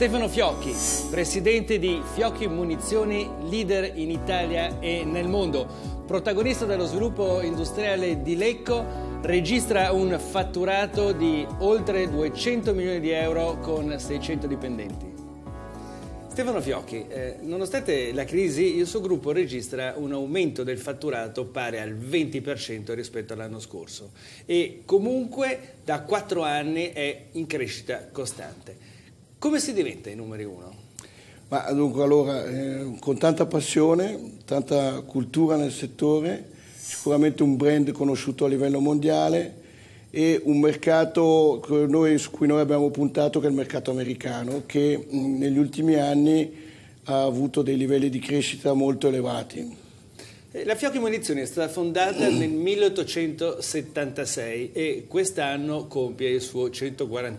Stefano Fiocchi, presidente di Fiocchi Munizioni, leader in Italia e nel mondo, protagonista dello sviluppo industriale di Lecco, registra un fatturato di oltre 200 milioni di euro con 600 dipendenti. Stefano Fiocchi, eh, nonostante la crisi, il suo gruppo registra un aumento del fatturato pari al 20% rispetto all'anno scorso e comunque da quattro anni è in crescita costante. Come si diventa i numeri uno? Ma dunque, allora, eh, con tanta passione, tanta cultura nel settore, sicuramente un brand conosciuto a livello mondiale e un mercato noi, su cui noi abbiamo puntato che è il mercato americano, che mh, mm, negli ultimi anni ha avuto dei livelli di crescita molto elevati. La Fiocchi Munizioni è stata fondata nel 1876 e quest'anno compie il suo 140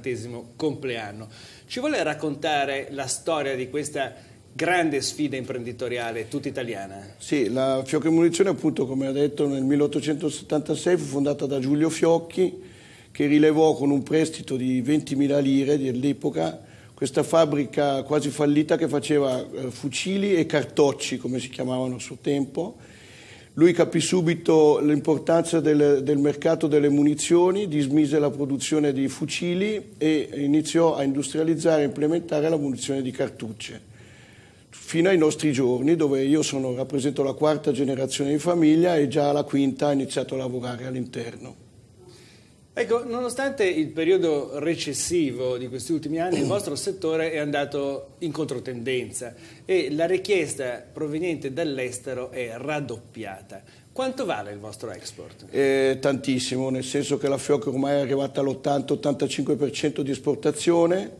compleanno. Ci vuole raccontare la storia di questa grande sfida imprenditoriale tutta italiana? Sì, la Fiocchi Munizioni appunto come ha detto nel 1876 fu fondata da Giulio Fiocchi che rilevò con un prestito di 20.000 lire dell'epoca questa fabbrica quasi fallita che faceva eh, fucili e cartocci come si chiamavano a suo tempo lui capì subito l'importanza del, del, mercato delle munizioni, dismise la produzione di fucili e iniziò a industrializzare e implementare la munizione di cartucce. Fino ai nostri giorni, dove io sono, rappresento la quarta generazione di famiglia e già la quinta ha iniziato a lavorare all'interno. Ecco, nonostante il periodo recessivo di questi ultimi anni, il vostro settore è andato in controtendenza e la richiesta proveniente dall'estero è raddoppiata. Quanto vale il vostro export? Eh, tantissimo, nel senso che la FIOC ormai è arrivata all'80-85% di esportazione,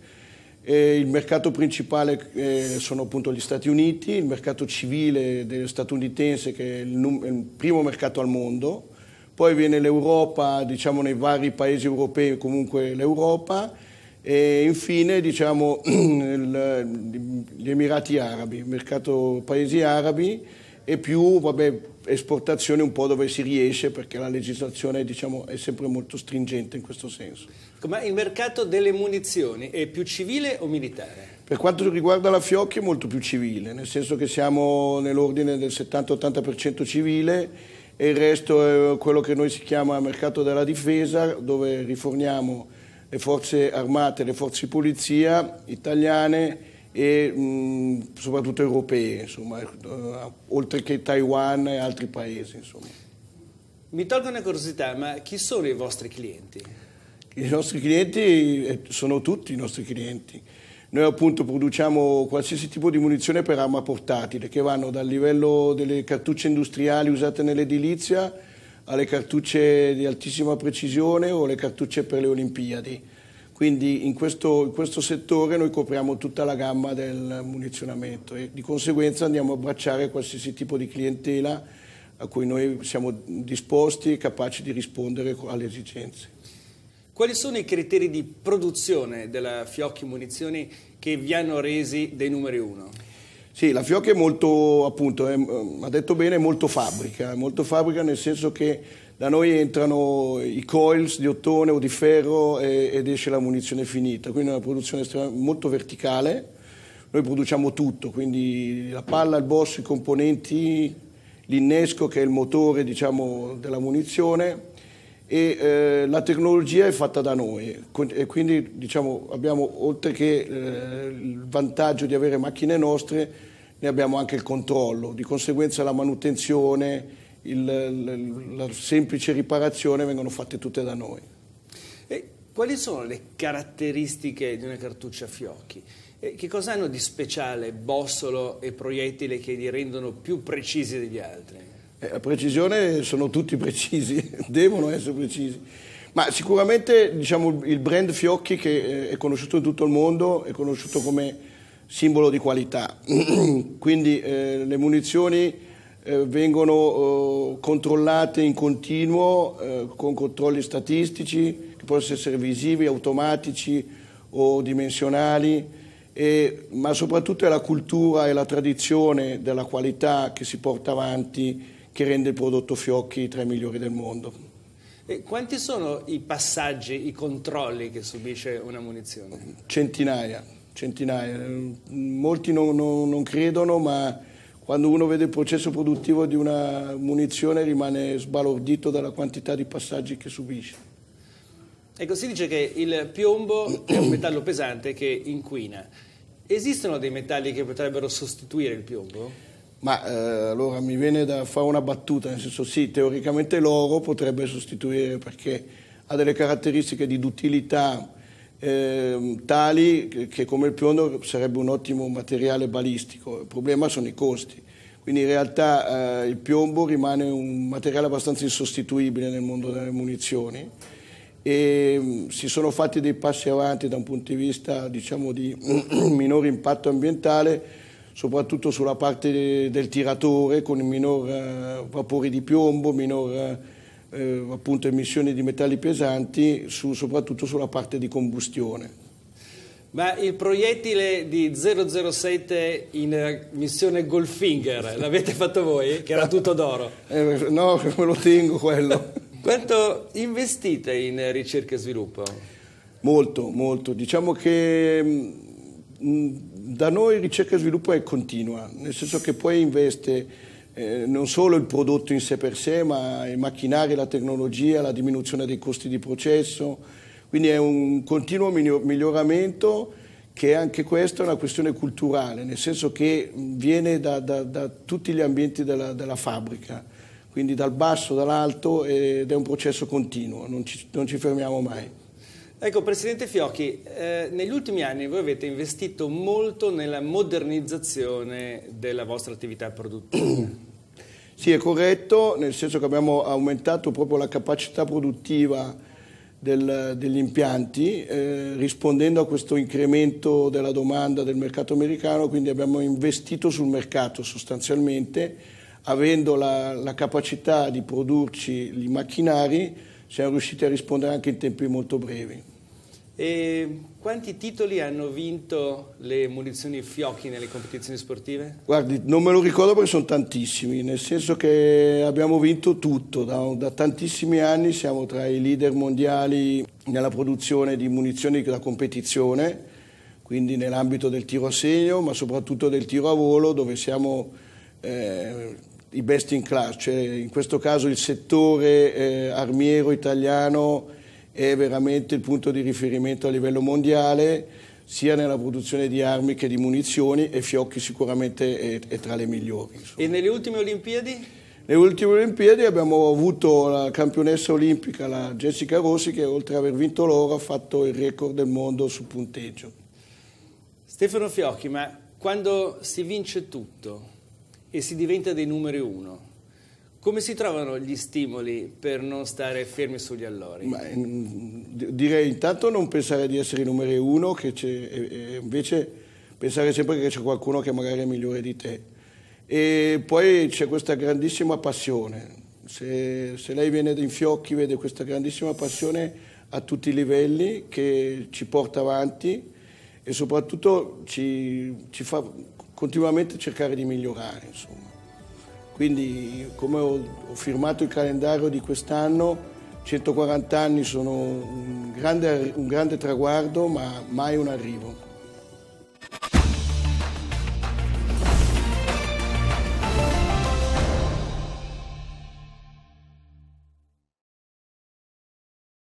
eh, il mercato principale eh, sono appunto gli Stati Uniti, il mercato civile statunitense che è il, il primo mercato al mondo, poi viene l'Europa, diciamo nei vari paesi europei comunque l'Europa e infine diciamo il, gli Emirati Arabi, il mercato paesi arabi e più vabbè, esportazione un po' dove si riesce perché la legislazione diciamo, è sempre molto stringente in questo senso. Ma il mercato delle munizioni è più civile o militare? Per quanto riguarda la Fiocchi è molto più civile, nel senso che siamo nell'ordine del 70-80% civile e il resto è quello che noi si chiama mercato della difesa dove riforniamo le forze armate, le forze di polizia italiane e mh, soprattutto europee, insomma, eh, oltre che Taiwan e altri paesi. Insomma. Mi tolgo una curiosità, ma chi sono i vostri clienti? I nostri clienti eh, sono tutti i nostri clienti. Noi appunto produciamo qualsiasi tipo di munizione per arma portatile che vanno dal livello delle cartucce industriali usate nell'edilizia alle cartucce di altissima precisione o le cartucce per le Olimpiadi. Quindi in questo, in questo settore noi copriamo tutta la gamma del munizionamento e di conseguenza andiamo a abbracciare qualsiasi tipo di clientela a cui noi siamo disposti e capaci di rispondere alle esigenze. Quali sono i criteri di produzione della Fiocchi Munizioni che vi hanno resi dei numeri uno? Sì, la Fiocchi è molto, appunto, è, eh, ha detto bene, è molto fabbrica, molto fabbrica nel senso che da noi entrano i coils di ottone o di ferro e, ed esce la munizione finita, quindi è una produzione molto verticale, noi produciamo tutto, quindi la palla, il boss, i componenti, l'innesco che è il motore diciamo, della munizione, e eh, la tecnologia è fatta da noi e quindi diciamo, abbiamo oltre che eh, il vantaggio di avere macchine nostre ne abbiamo anche il controllo, di conseguenza la manutenzione, il, la, la semplice riparazione vengono fatte tutte da noi. E quali sono le caratteristiche di una cartuccia fiocchi? E che cosa hanno di speciale bossolo e proiettile che li rendono più precisi degli altri? la eh, precisione sono tutti precisi, devono essere precisi. Ma sicuramente diciamo, il brand Fiocchi che eh, è conosciuto in tutto il mondo, è conosciuto come simbolo di qualità. Quindi eh, le munizioni eh, vengono eh, controllate in continuo eh, con controlli statistici che possono essere visivi, automatici o dimensionali, e, ma soprattutto è la cultura e la tradizione della qualità che si porta avanti che rende il prodotto Fiocchi tra i migliori del mondo. E quanti sono i passaggi, i controlli che subisce una munizione? Centinaia, centinaia. Molti non, non, non credono, ma quando uno vede il processo produttivo di una munizione rimane sbalordito dalla quantità di passaggi che subisce. Ecco, si dice che il piombo è un metallo pesante che inquina. Esistono dei metalli che potrebbero sostituire il piombo? Ma eh, allora mi viene da fare una battuta, nel senso sì, teoricamente l'oro potrebbe sostituire perché ha delle caratteristiche di duttilità eh, tali che, che come il piombo sarebbe un ottimo materiale balistico. Il problema sono i costi. Quindi in realtà eh, il piombo rimane un materiale abbastanza insostituibile nel mondo delle munizioni e mh, mm, si sono fatti dei passi avanti da un punto di vista diciamo, di minore impatto ambientale soprattutto sulla parte del tiratore con minor eh, vapore di piombo, minor eh, eh, appunto, emissioni di metalli pesanti, su, soprattutto sulla parte di combustione. Ma il proiettile di 007 in eh, missione Goldfinger l'avete fatto voi? Che era tutto d'oro? Eh, no, me lo tengo quello. Quanto investite in ricerca e sviluppo? Molto, molto. Diciamo che mh, mm, da noi ricerca e sviluppo è continua, nel senso che poi investe eh, non solo il prodotto in sé per sé, ma i macchinari, la tecnologia, la diminuzione dei costi di processo, quindi è un continuo miglioramento che anche questa è una questione culturale, nel senso che viene da, da, da tutti gli ambienti della, della, fabbrica, quindi dal basso, dall'alto ed è un processo continuo, non ci, non ci fermiamo mai. Ecco, Presidente Fiocchi, eh, negli ultimi anni voi avete investito molto nella modernizzazione della vostra attività produttiva. Sì, è corretto, nel senso che abbiamo aumentato proprio la capacità produttiva del, degli impianti, eh, rispondendo a questo incremento della domanda del mercato americano, quindi abbiamo investito sul mercato sostanzialmente, avendo la, la capacità di produrci i macchinari, siamo riusciti a rispondere anche in tempi molto brevi. E quanti titoli hanno vinto le munizioni Fiocchi nelle competizioni sportive? Guardi, non me lo ricordo perché sono tantissimi, nel senso che abbiamo vinto tutto, da, da tantissimi anni siamo tra i leader mondiali nella produzione di munizioni da competizione, quindi nell'ambito del tiro a segno, ma soprattutto del tiro a volo, dove siamo... Eh, i best in class, cioè in questo caso il settore eh, armiero italiano è veramente il punto di riferimento a livello mondiale sia nella produzione di armi che di munizioni e Fiocchi sicuramente è, è tra le migliori. Insomma. E nelle ultime Olimpiadi? Nelle ultime Olimpiadi abbiamo avuto la campionessa olimpica, la Jessica Rossi, che oltre ad aver vinto l'oro ha fatto il record del mondo sul punteggio. Stefano Fiocchi, ma quando si vince tutto, e si diventa dei numeri uno. Come si trovano gli stimoli per non stare fermi sugli allori? Ma, direi intanto non pensare di essere i numeri uno, invece pensare sempre che c'è qualcuno che magari è migliore di te. E poi c'è questa grandissima passione. Se, se lei viene in fiocchi vede questa grandissima passione a tutti i livelli che ci porta avanti e soprattutto ci, ci fa continuamente cercare di migliorare. Insomma. Quindi come ho, ho firmato il calendario di quest'anno, 140 anni sono un grande, un grande traguardo ma mai un arrivo.